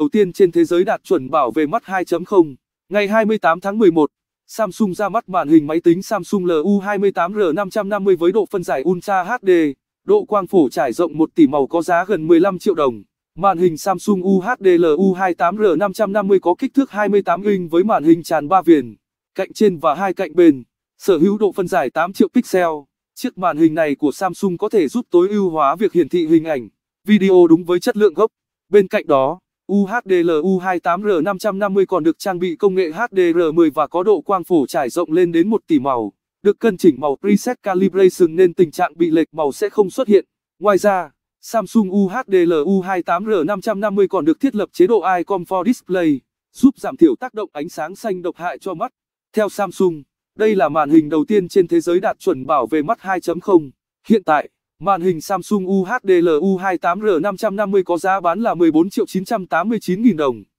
đầu tiên trên thế giới đạt chuẩn bảo vệ mắt 2.0. Ngày 28 tháng 11, Samsung ra mắt màn hình máy tính Samsung LU28R550 với độ phân giải Ultra HD, độ quang phổ trải rộng 1 tỷ màu có giá gần 15 triệu đồng. Màn hình Samsung UHD LU28R550 có kích thước 28 inch với màn hình tràn 3 viền, cạnh trên và hai cạnh bên, sở hữu độ phân giải 8 triệu pixel. Chiếc màn hình này của Samsung có thể giúp tối ưu hóa việc hiển thị hình ảnh, video đúng với chất lượng gốc. Bên cạnh đó, UHDLU28R550 còn được trang bị công nghệ HDR10 và có độ quang phổ trải rộng lên đến 1 tỷ màu. Được cân chỉnh màu preset calibration nên tình trạng bị lệch màu sẽ không xuất hiện. Ngoài ra, Samsung UHDLU28R550 còn được thiết lập chế độ Eye Comfort Display, giúp giảm thiểu tác động ánh sáng xanh độc hại cho mắt. Theo Samsung, đây là màn hình đầu tiên trên thế giới đạt chuẩn bảo vệ mắt 2.0. Hiện tại, Màn hình Samsung UHD lu 28 r 550 có giá bán là 14 989 000 đồng.